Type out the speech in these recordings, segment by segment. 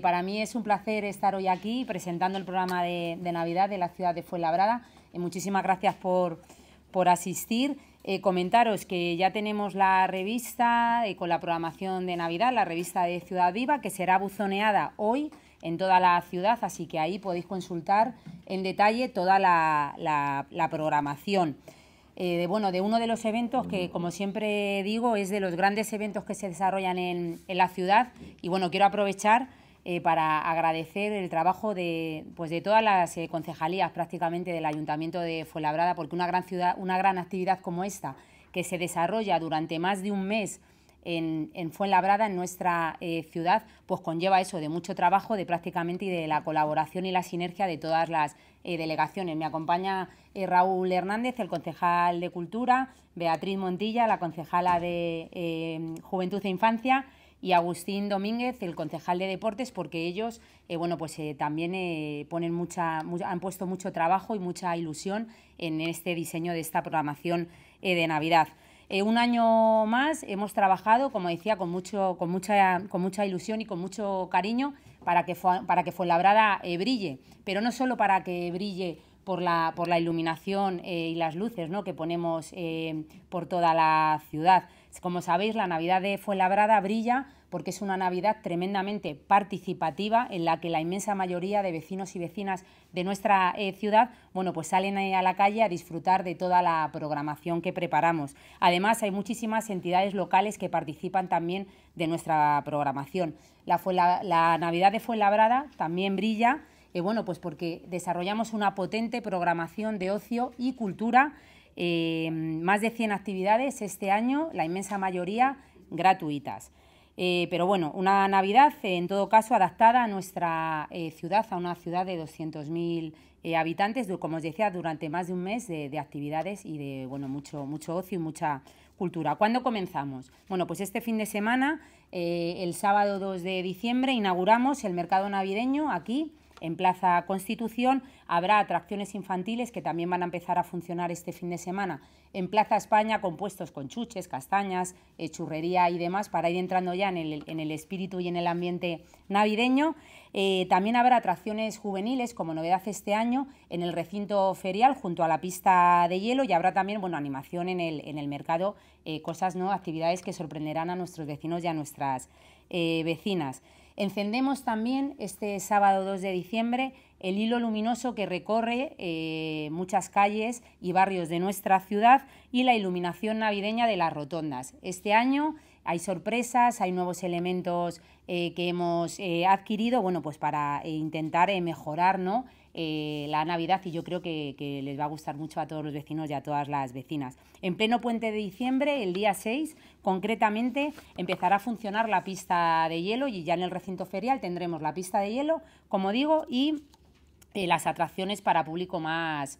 Para mí es un placer estar hoy aquí presentando el programa de, Navidad de la ciudad de Fuenlabrada. y eh, muchísimas gracias por, asistir. Eh, comentaros que ya tenemos la revista eh, con la programación de Navidad, la revista de Ciudad Viva, que será buzoneada hoy en toda la ciudad, así que ahí podéis consultar en detalle toda la, programación. de, bueno, de uno de los eventos que, como siempre digo, es de los grandes eventos que se desarrollan en la ciudad. Y bueno, quiero aprovechar eh, para agradecer el trabajo de, pues de todas las eh, concejalías prácticamente del Ayuntamiento de Fuenlabrada, porque una gran, ciudad, una gran actividad como esta, que se desarrolla durante más de un mes en, Fuenlabrada, en nuestra eh, ciudad, pues conlleva eso de mucho trabajo, de prácticamente y de la colaboración y la sinergia de todas las delegaciones. Me acompaña Raúl Hernández, el concejal de Cultura, Beatriz Montilla, la concejala de Juventud e Infancia, y Agustín Domínguez, el concejal de deportes, porque ellos eh, bueno, pues, eh, también eh, ponen mucha, han puesto mucho trabajo y mucha ilusión en este diseño de esta programación de Navidad. un año más hemos trabajado, como decía, con, mucho, con, mucha, con mucha ilusión y con mucho cariño para que, para que Fuenlabrada brille, pero no solo para que brille por la, por la iluminación y las luces que ponemos por toda la ciudad, como sabéis, la Navidad de Fuenlabrada brilla porque es una Navidad tremendamente participativa en la que la inmensa mayoría de vecinos y vecinas de nuestra eh, ciudad, bueno, pues salen a la calle a disfrutar de toda la programación que preparamos. Además, hay muchísimas entidades locales que participan también de nuestra programación. La, Navidad de Fuenlabrada también brilla, eh, bueno, pues porque desarrollamos una potente programación de ocio y cultura eh, más de 100 actividades este año, la inmensa mayoría gratuitas. Eh, pero bueno, una Navidad en todo caso adaptada a nuestra eh, ciudad, a una ciudad de 200.000 habitantes, como os decía, durante más de un mes de, actividades y de bueno, mucho, mucho ocio y mucha cultura. ¿Cuándo comenzamos? Bueno, pues este fin de semana, el sábado 2 de diciembre, inauguramos el mercado navideño aquí en Plaza Constitución. Habrá atracciones infantiles que también van a empezar a funcionar este fin de semana. En Plaza España, compuestos con chuches, castañas, eh, churrería y demás, para ir entrando ya en el, en el espíritu y en el ambiente navideño. Eh, también habrá atracciones juveniles como novedad este año en el recinto ferial junto a la pista de hielo y habrá también bueno, animación en el, mercado, eh, cosas, ¿no? actividades que sorprenderán a nuestros vecinos y a nuestras vecinas. Encendemos también este sábado 2 de diciembre el hilo luminoso que recorre eh, muchas calles y barrios de nuestra ciudad y la iluminación navideña de las rotondas. Este año hay sorpresas, hay nuevos elementos eh, que hemos eh, adquirido, pues para eh, intentar mejorar la Navidad y yo creo que, les va a gustar mucho a todos los vecinos y a todas las vecinas. En pleno puente de diciembre, el día 6, concretamente, empezará a funcionar la pista de hielo y ya en el recinto ferial tendremos la pista de hielo, como digo, y las atracciones para público más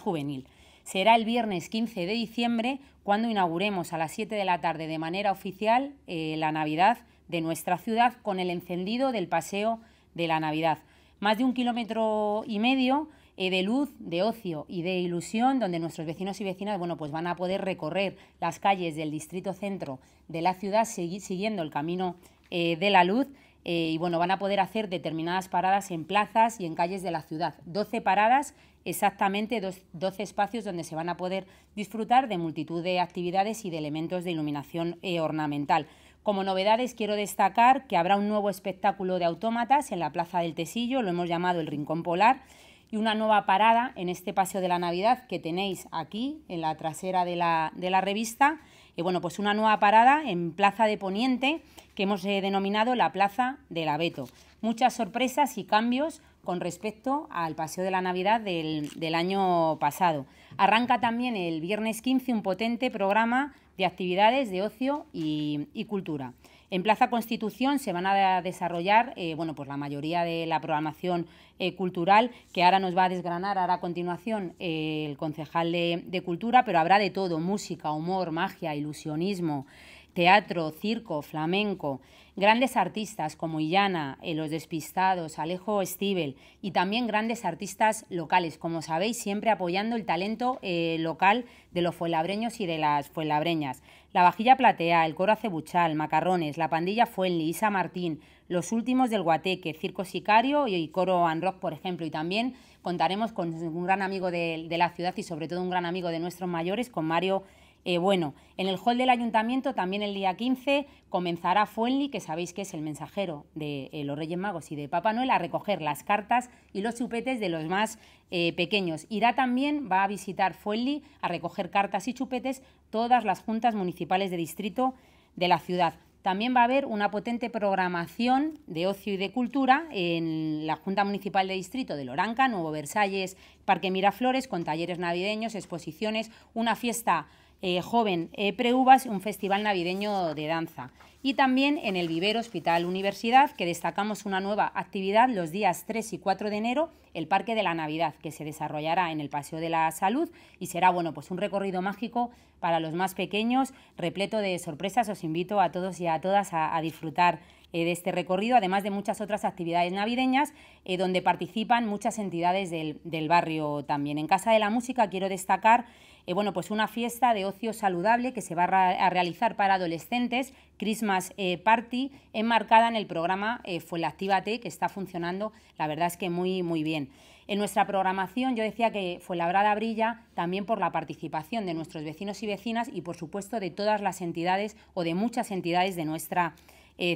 juvenil será el viernes 15 de diciembre cuando inauguremos a las 7 de la tarde de manera oficial eh, la Navidad de nuestra ciudad con el encendido del Paseo de la Navidad. Más de un kilómetro y medio eh, de luz, de ocio y de ilusión, donde nuestros vecinos y vecinas bueno, pues van a poder recorrer las calles del distrito centro de la ciudad siguiendo el camino eh, de la luz eh, y bueno, van a poder hacer determinadas paradas en plazas y en calles de la ciudad. 12 paradas, exactamente 12 espacios donde se van a poder disfrutar de multitud de actividades y de elementos de iluminación eh, ornamental. Como novedades quiero destacar que habrá un nuevo espectáculo de autómatas en la Plaza del Tesillo, lo hemos llamado el Rincón Polar, y una nueva parada en este Paseo de la Navidad que tenéis aquí en la trasera de la revista y bueno, pues una nueva parada en Plaza de Poniente que hemos eh, denominado la Plaza del Abeto. Muchas sorpresas y cambios con respecto al Paseo de la Navidad del, año pasado. Arranca también el viernes 15 un potente programa de actividades de ocio y cultura. En Plaza Constitución se van a desarrollar eh, bueno, pues la mayoría de la programación eh, cultural, que ahora nos va a desgranar ahora a continuación eh, el concejal de, Cultura, pero habrá de todo, música, humor, magia, ilusionismo teatro, circo, flamenco, grandes artistas como Illana, Los Despistados, Alejo Estíbel y también grandes artistas locales, como sabéis, siempre apoyando el talento local de los fuelabreños y de las fuelabreñas. La vajilla platea, el coro acebuchal, macarrones, la pandilla Fuenli, Isa Martín, los últimos del Guateque, Circo Sicario y Coro Rock, por ejemplo. Y también contaremos con un gran amigo de, de, la ciudad y sobre todo un gran amigo de nuestros mayores, con Mario eh, bueno, en el hall del ayuntamiento también el día 15 comenzará Fuenli, que sabéis que es el mensajero de eh, los Reyes Magos y de Papá Noel, a recoger las cartas y los chupetes de los más eh, pequeños. Irá también, va a visitar Fuenli a recoger cartas y chupetes todas las juntas municipales de distrito de la ciudad. También va a haber una potente programación de ocio y de cultura en la Junta Municipal de Distrito de Loranca, Nuevo Versalles, Parque Miraflores, con talleres navideños, exposiciones, una fiesta eh, joven eh, Preúbas, un festival navideño de danza. Y también en el Vivero Hospital Universidad, que destacamos una nueva actividad los días 3 y 4 de enero, el Parque de la Navidad, que se desarrollará en el Paseo de la Salud y será bueno, pues un recorrido mágico para los más pequeños, repleto de sorpresas. Os invito a todos y a todas a, disfrutar eh, de este recorrido, además de muchas otras actividades navideñas, donde participan muchas entidades del, del, barrio también. En Casa de la Música quiero destacar eh, bueno, pues una fiesta de ocio saludable que se va a realizar para adolescentes, Christmas eh, Party, enmarcada en el programa eh, Fue la Actívate, que está funcionando, la verdad es que muy, muy bien. En nuestra programación yo decía que fue brada brilla también por la participación de nuestros vecinos y vecinas y por supuesto de todas las entidades o de muchas entidades de nuestra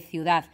ciudad.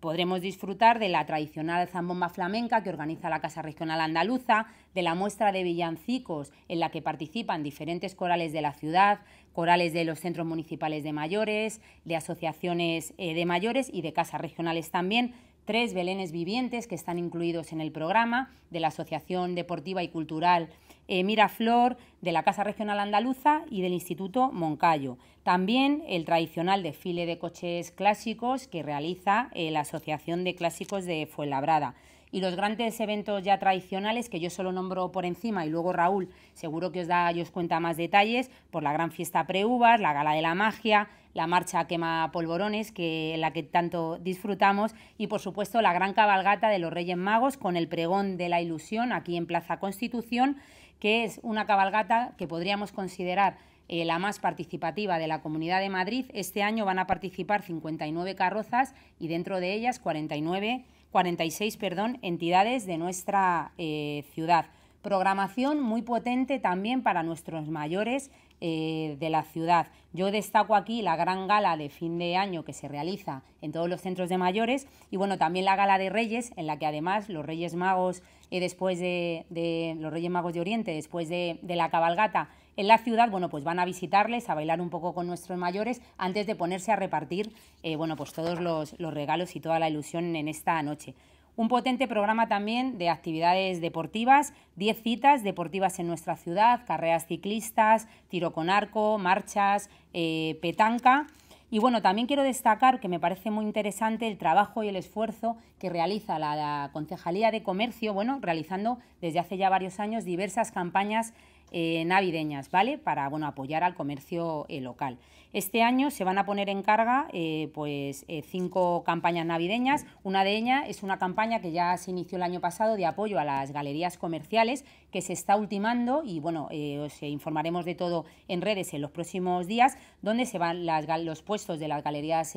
Podremos disfrutar de la tradicional zambomba flamenca que organiza la Casa Regional Andaluza, de la muestra de villancicos en la que participan diferentes corales de la ciudad, corales de los centros municipales de mayores, de asociaciones eh, de mayores y de casas regionales también, tres belenes vivientes que están incluidos en el programa de la Asociación Deportiva y Cultural eh, Miraflor, de la Casa Regional Andaluza y del Instituto Moncayo. También el tradicional desfile de coches clásicos que realiza eh, la Asociación de Clásicos de Fuenlabrada. Y los grandes eventos ya tradicionales, que yo solo nombro por encima y luego Raúl seguro que os da y os cuenta más detalles, por la gran fiesta pre la gala de la magia, la marcha quema polvorones, que la que tanto disfrutamos, y por supuesto la gran cabalgata de los Reyes Magos con el pregón de la ilusión aquí en Plaza Constitución que es una cabalgata que podríamos considerar eh, la más participativa de la Comunidad de Madrid. Este año van a participar 59 carrozas y dentro de ellas 49, 46 perdón, entidades de nuestra eh, ciudad. Programación muy potente también para nuestros mayores eh, de la ciudad. Yo destaco aquí la gran gala de fin de año que se realiza en todos los centros de mayores y bueno, también la gala de Reyes, en la que además los Reyes Magos eh, después de, los Reyes Magos de Oriente, después de, la cabalgata en la ciudad, bueno, pues van a visitarles, a bailar un poco con nuestros mayores, antes de ponerse a repartir, eh, bueno, pues todos los regalos y toda la ilusión en esta noche. Un potente programa también de actividades deportivas, 10 citas deportivas en nuestra ciudad, carreras ciclistas, tiro con arco, marchas, eh, petanca. Y bueno, también quiero destacar que me parece muy interesante el trabajo y el esfuerzo que realiza la, la Concejalía de Comercio, bueno, realizando desde hace ya varios años diversas campañas eh, navideñas, ¿vale? Para bueno, apoyar al comercio eh, local. Este año se van a poner en carga eh, pues, cinco campañas navideñas. Una de ellas es una campaña que ya se inició el año pasado de apoyo a las galerías comerciales que se está ultimando y bueno, os informaremos de todo en redes en los próximos días, donde se van los puestos de las galerías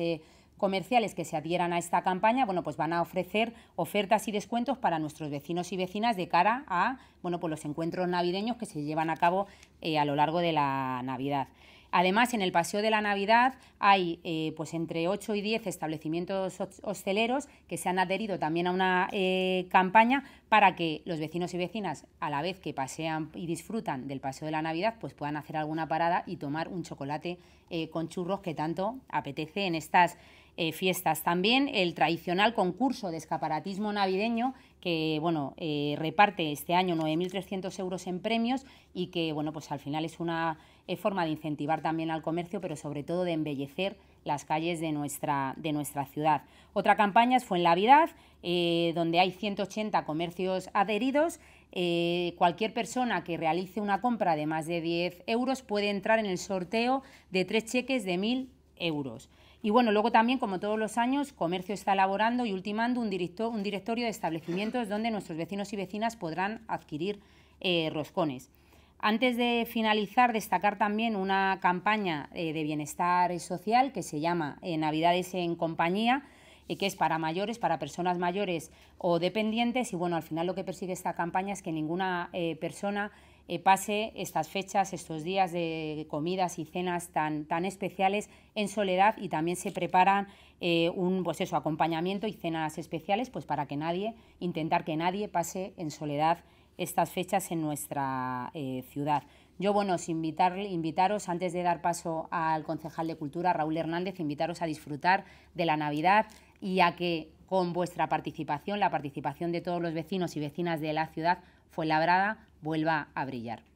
comerciales que se adhieran a esta campaña, bueno, pues van a ofrecer ofertas y descuentos para nuestros vecinos y vecinas de cara a, bueno, pues los encuentros navideños que se llevan a cabo eh, a lo largo de la Navidad. Además, en el Paseo de la Navidad hay eh, pues entre 8 y 10 establecimientos hosteleros que se han adherido también a una eh, campaña para que los vecinos y vecinas, a la vez que pasean y disfrutan del Paseo de la Navidad, pues puedan hacer alguna parada y tomar un chocolate con churros que tanto apetece en estas eh, fiestas. También el tradicional concurso de escaparatismo navideño que eh, reparte este año 9.300 euros en premios y que bueno, pues al final es una eh, forma de incentivar también al comercio, pero sobre todo de embellecer las calles de nuestra, ciudad. Otra campaña fue en Navidad, donde hay 180 comercios adheridos. cualquier persona que realice una compra de más de 10 euros puede entrar en el sorteo de tres cheques de 1.000 euros. Y bueno, luego también, como todos los años, Comercio está elaborando y ultimando un, directorio de establecimientos donde nuestros vecinos y vecinas podrán adquirir eh, roscones. Antes de finalizar, destacar también una campaña eh, de bienestar social que se llama eh, Navidades en Compañía, que es para mayores, para personas mayores o dependientes. Y bueno, al final lo que persigue esta campaña es que ninguna persona eh, pase estas fechas, estos días de comidas y cenas tan, tan especiales en soledad y también se preparan eh, un pues eso, acompañamiento y cenas especiales pues para que nadie, intentar que nadie pase en soledad estas fechas en nuestra eh, ciudad. Yo, bueno, os invitaros, antes de dar paso al concejal de Cultura, Raúl Hernández, invitaros a disfrutar de la Navidad y a que con vuestra participación, la participación de todos los vecinos y vecinas de la ciudad fue labrada vuelva a brillar.